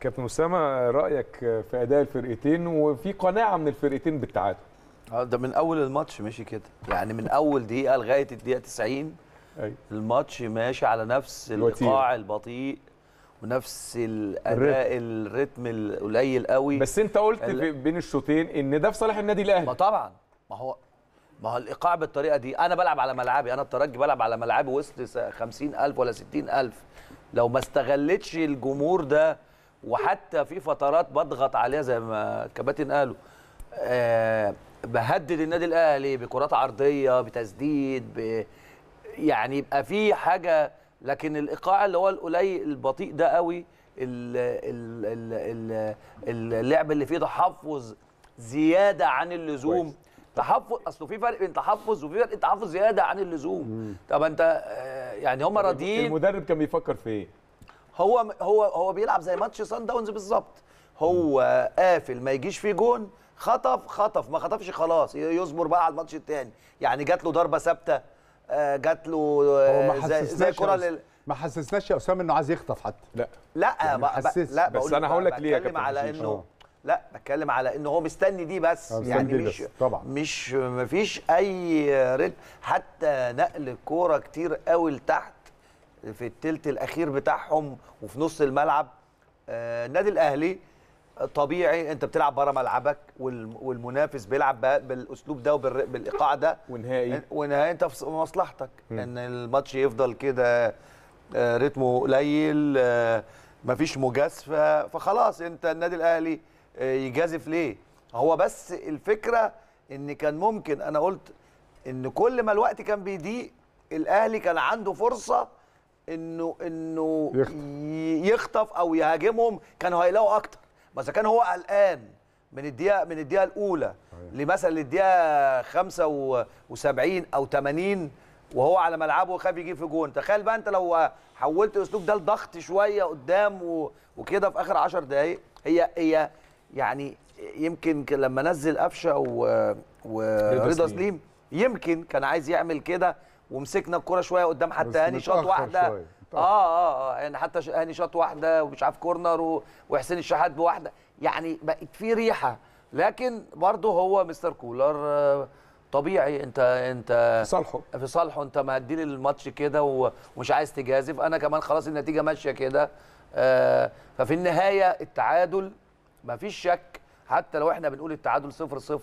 كابتن اسامه رايك في اداء الفرقتين وفي قناعه من الفرقتين بالتعادل اه ده من اول الماتش ماشي كده يعني من اول دقيقه لغايه الدقيقه 90 ايوه الماتش ماشي على نفس الايقاع البطيء ونفس الاداء الريتم القليل قوي بس انت قلت بين الشوطين ان ده في صالح النادي الاهلي ما طبعا ما هو ما هو الايقاع بالطريقه دي انا بلعب على ملعبي انا الترجي بلعب على ملعبي وسط 50000 ولا 60000 لو ما استغلتش الجمهور ده وحتى في فترات بضغط عليها زي ما الكباتن قالوا آه بهدد النادي الاهلي بكرات عرضيه بتسديد ب... يعني يبقى في حاجه لكن الايقاع اللي هو القليل البطيء ده قوي اللعب اللي فيه تحفظ زياده عن اللزوم تحفظ اصله في فرق بين تحفظ وفي فرق تحفظ زياده عن اللزوم طب انت آه، يعني هم راضيين المدرب كان بيفكر في ايه هو هو هو بيلعب زي ماتش سان داونز بالظبط هو قافل ما يجيش فيه جون خطف خطف ما خطفش خلاص يصبر بقى على الماتش الثاني يعني جات له ضربه ثابته آه، جات له آه، زي, زي كره لل... ما حسسناش يا اسامه انه عايز يخطف حتى لا لا يعني ما ب... لا بس انا هقول لك ليه يا كابتن على انه آه. لا بتكلم على ان هو مستني دي بس يعني مش طبعا مش مفيش اي رد حتى نقل الكوره كتير قوي لتحت في الثلث الاخير بتاعهم وفي نص الملعب النادي آه، الاهلي طبيعي انت بتلعب بره ملعبك والمنافس بيلعب بالاسلوب ده وبالايقاع ده ونهائي ونهائي انت في مصلحتك م. ان الماتش يفضل كده آه، رتمه قليل آه، مفيش مجازفه فخلاص انت النادي الاهلي يجازف ليه هو بس الفكره ان كان ممكن انا قلت ان كل ما الوقت كان بيضيق الاهلي كان عنده فرصه انه انه يخطف او يهاجمهم كانوا هيلاقوا اكتر بس كان هو قلقان من الدقيقه من الدقيقه الاولى لمثلا الدقيقه 75 او 80 وهو على ملعبه وخاف يجيب في جون تخيل بقى انت لو حولت الاسلوب ده لضغط شويه قدام وكده في اخر 10 دقائق هي هي يعني يمكن لما نزل قفشه ورضا سليم يمكن كان عايز يعمل كده ومسكنا الكوره شويه قدام حتى هاني شاط واحده شوية. آه، آه،, اه اه يعني حتى هاني شاط واحده ومش عارف كورنر وحسين الشحات بواحده يعني بقت في ريحه لكن برضه هو مستر كولر آه، طبيعي انت انت في صالحه في صالحه انت مهدي الماتش كده ومش عايز تجازف انا كمان خلاص النتيجه ماشيه كده آه ففي النهايه التعادل مفيش شك حتى لو احنا بنقول التعادل 0 0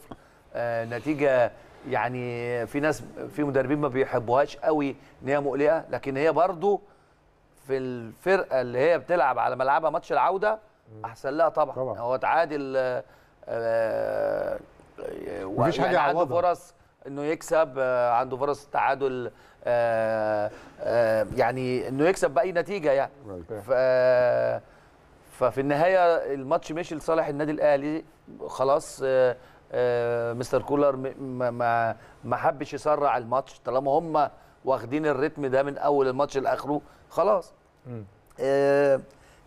آه نتيجه يعني في ناس في مدربين ما بيحبوهاش قوي ان هي مقلقه لكن هي برضو في الفرقه اللي هي بتلعب على ملعبها ماتش العوده احسن لها طبعا, طبعا. هو تعادل ومفيش آه، آه، مفيش حاجه يعني عنده فرص انه يكسب آه، عنده فرص تعادل يعني انه يكسب باي نتيجه يعني ف ففي النهايه الماتش مشي لصالح النادي الاهلي خلاص آه، مستر كولر ما ما حبش يسرع الماتش طالما هم واخدين الريتم ده من اول الماتش لاخره خلاص آه،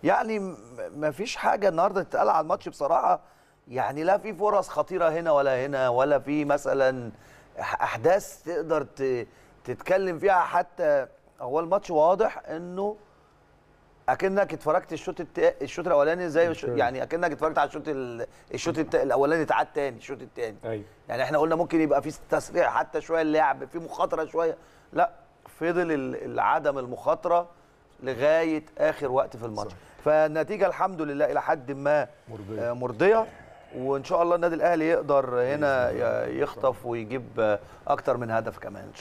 يعني ما فيش حاجه النهارده تتقال على الماتش بصراحه يعني لا في فرص خطيره هنا ولا هنا ولا في مثلا احداث تقدر تتكلم فيها حتى هو الماتش واضح انه اكنك اتفرجت الشوط الت... الشوط الاولاني زي يعني اكنك اتفرجت على الشوط ال... الشوط الت... الاولاني اتعاد تاني الشوط التاني أيوة. يعني احنا قلنا ممكن يبقى في تسريع حتى شويه اللعب في مخاطره شويه لا فضل عدم المخاطره لغايه اخر وقت في الماتش فالنتيجه الحمد لله الى حد ما مرضيه, آه، مرضية. وان شاء الله النادي الاهلي يقدر هنا يخطف ويجيب اكتر من هدف كمان